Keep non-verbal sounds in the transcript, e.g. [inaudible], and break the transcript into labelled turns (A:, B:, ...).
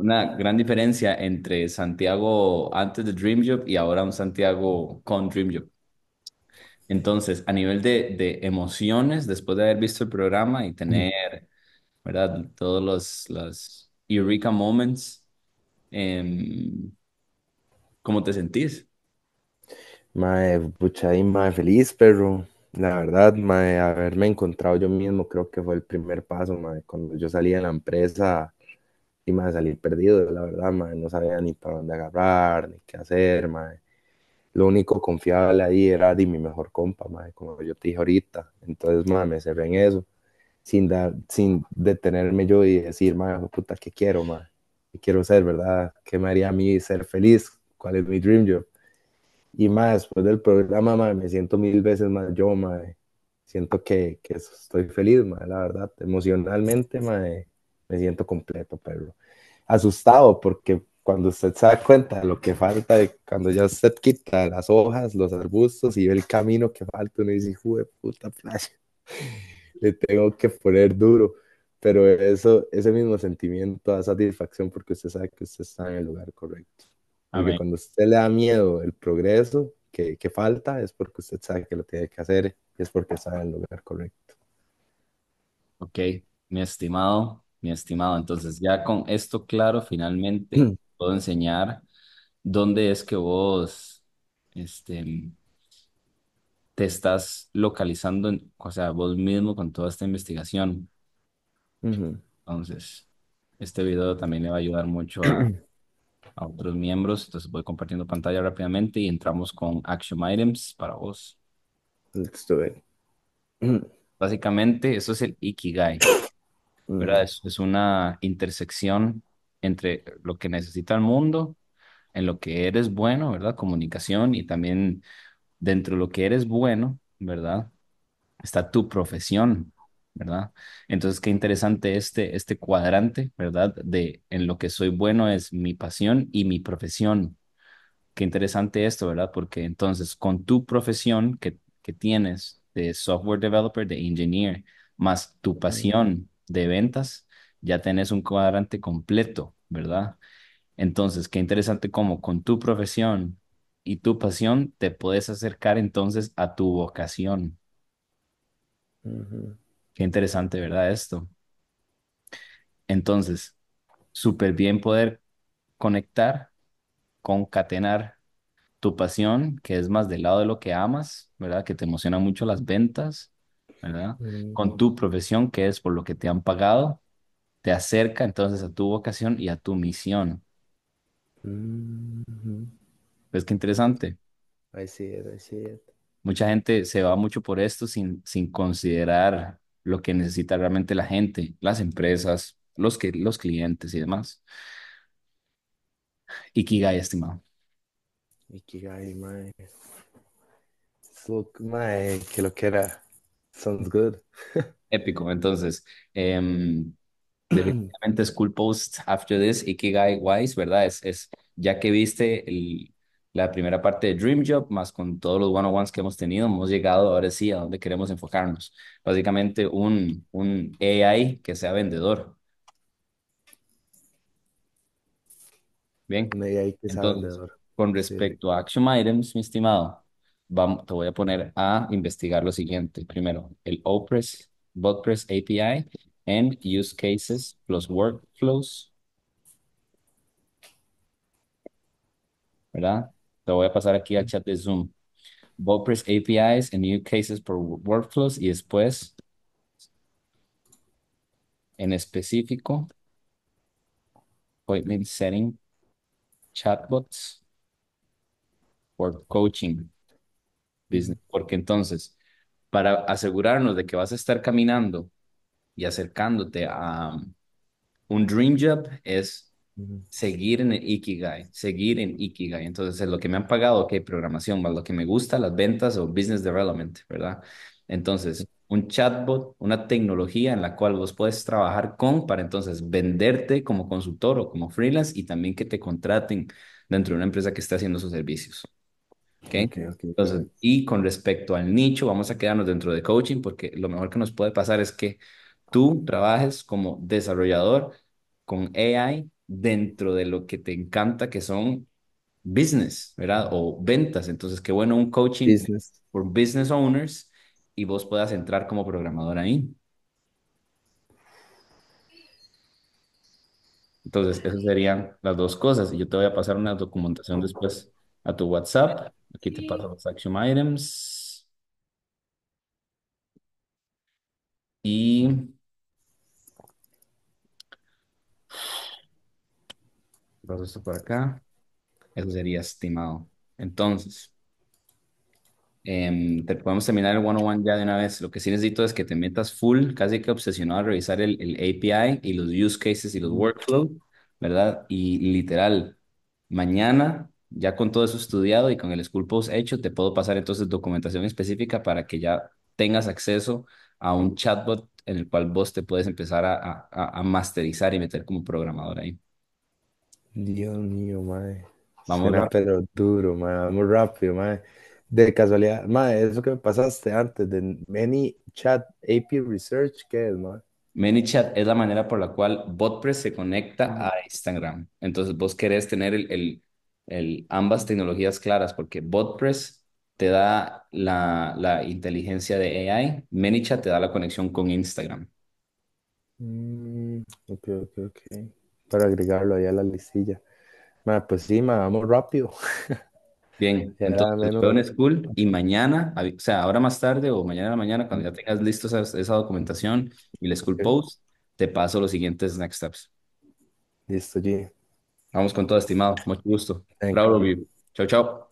A: una gran diferencia entre Santiago antes de Dream Job y ahora un Santiago con Dream Job. Entonces, a nivel de, de emociones, después de haber visto el programa y tener, ¿verdad? Todos los, los Eureka Moments, em, ¿cómo te sentís?
B: Mae, pucha, y mae, feliz, pero la verdad, mae, haberme encontrado yo mismo creo que fue el primer paso, mae. Cuando yo salí de la empresa, salir perdido, la verdad, no sabía ni para dónde agarrar, ni qué hacer, más. Lo único confiable ahí era de mi mejor compa, como yo te dije ahorita. Entonces, más, me cerré en eso, sin, dar, sin detenerme yo y decir, más, puta, ¿qué quiero, más? ¿Qué quiero ser, verdad? ¿Qué me haría a mí ser feliz? ¿Cuál es mi dream job? Y más, después del programa, me siento mil veces más yo, más. Siento que, que estoy feliz, más, la verdad, emocionalmente, más me siento completo, pero asustado porque cuando usted se da cuenta de lo que falta, de cuando ya usted quita las hojas, los arbustos y ve el camino que falta, uno dice, jue puta playa, le tengo que poner duro. Pero eso, ese mismo sentimiento da satisfacción porque usted sabe que usted está en el lugar correcto. Porque cuando usted le da miedo el progreso que, que, falta, es porque usted sabe que lo tiene que hacer y es porque está en el lugar correcto.
A: Ok, mi estimado, mi estimado. Entonces, ya con esto claro, finalmente [clears throat] puedo enseñar dónde es que vos este, te estás localizando, o sea, vos mismo con toda esta investigación. Entonces, este video también le va a ayudar mucho [clears throat] a, otros miembros. Entonces, voy compartiendo pantalla rápidamente y entramos con Action Items para vos. Let's
B: [clears throat]
A: Básicamente, eso es el Ikigai. ¿verdad? Mm. Es, una intersección entre lo que necesita el mundo, en lo que eres bueno, ¿verdad? Comunicación y también dentro de lo que eres bueno, ¿verdad? Está tu profesión, ¿verdad? Entonces, qué interesante este, este cuadrante, ¿verdad? De en lo que soy bueno es mi pasión y mi profesión. Qué interesante esto, ¿verdad? Porque entonces con tu profesión que, que tienes de software developer, de engineer, más tu pasión, de ventas, ya tenés un cuadrante completo, ¿verdad? Entonces, qué interesante cómo con tu profesión y tu pasión te puedes acercar entonces a tu vocación. Qué interesante, ¿verdad? Esto. Entonces, súper bien poder conectar, concatenar tu pasión, que es más del lado de lo que amas, ¿verdad? Que te emociona mucho las ventas, ¿verdad? Con tu profesión, que es por lo que te han pagado, te acerca entonces a tu vocación y a tu misión.
B: ¿Ves
A: qué interesante? Mucha gente se va mucho por esto sin, sin considerar lo que necesita realmente la gente, las empresas, los, que, los clientes y demás. Ikigai, estimado.
B: Ikigai, mae. Look, que lo que era. Sounds good.
A: Épico. Entonces, em, [clears throat] Definitivamente definitivamente School Post After This, y Ikigai Wise, ¿verdad? Es, es ya que viste la primera parte de Dream Job, más con todos los one-on-ones que hemos tenido, hemos llegado ahora sí a donde queremos enfocarnos. Básicamente un, un AI que sea vendedor. Bien. Un AI que sea vendedor. Con respecto a Action Items, mi estimado, te voy a poner a investigar lo siguiente. Primero, el WordPress BotPress API and Use Cases plus Workflows. ¿Verdad? Te voy a pasar aquí al chat de Zoom. BotPress APIs and Use Cases por Workflows y después, en específico, appointment setting, chatbots, for coaching business, porque entonces, para asegurarnos de que vas a estar caminando y acercándote a um, un dream job es seguir en el Ikigai, seguir en Ikigai. Entonces, es lo que me han pagado, ok, programación, más lo que me gusta, las ventas o business development, ¿verdad? Entonces, un chatbot, una tecnología en la cual vos puedes trabajar con para entonces venderte como consultor o como freelance y también que te contraten dentro de una empresa que está haciendo sus servicios. ¿okay? Entonces, y con respecto al nicho, vamos a quedarnos dentro de coaching porque lo mejor que nos puede pasar es que tú trabajes como desarrollador con AI dentro de lo que te encanta, que son business, ¿verdad? O ventas. Entonces, qué bueno un coaching business. por business owners y vos puedas entrar como programador ahí. Entonces, esas serían las dos cosas. Y yo te voy a pasar una documentación después a tu WhatsApp Aquí te paso los action items. Y paso esto por acá. Eso sería estimado. Entonces, em, te podemos terminar el one one ya de una vez. Lo que sí necesito es que te metas full, casi que obsesionado a revisar el, el API y los use cases y los workflows, ¿verdad? Y literal, mañana ya con todo eso estudiado y con el School Post hecho, te puedo pasar entonces documentación específica para que ya tengas acceso a un chatbot en el cual vos te puedes empezar a, a, masterizar y meter como programador ahí.
B: Dios mío, madre. Vamos rápido. pero duro, mae. Vamos rápido, madre. De casualidad, Madre, eso que me pasaste antes de ManyChat AP Research, ¿qué es, madre?
A: ManyChat es la manera por la cual BotPress se conecta a Instagram. Entonces vos querés tener el el, ambas tecnologías claras, porque BotPress te da la, la inteligencia de AI, ManyChat te da la conexión con Instagram.
B: Mm, ok, ok, ok. Para agregarlo ahí a la listilla. Ma, pues sí, ma, vamos rápido. [laughs]
A: Bien, entonces menos. School y mañana, o sea, ahora más tarde o mañana a la mañana, cuando ya tengas listo esa, documentación y el School Post, te paso los siguientes next steps.
B: Listo, G. Vamos con todo, estimado. Mucho gusto. Bravo, Chao, chao.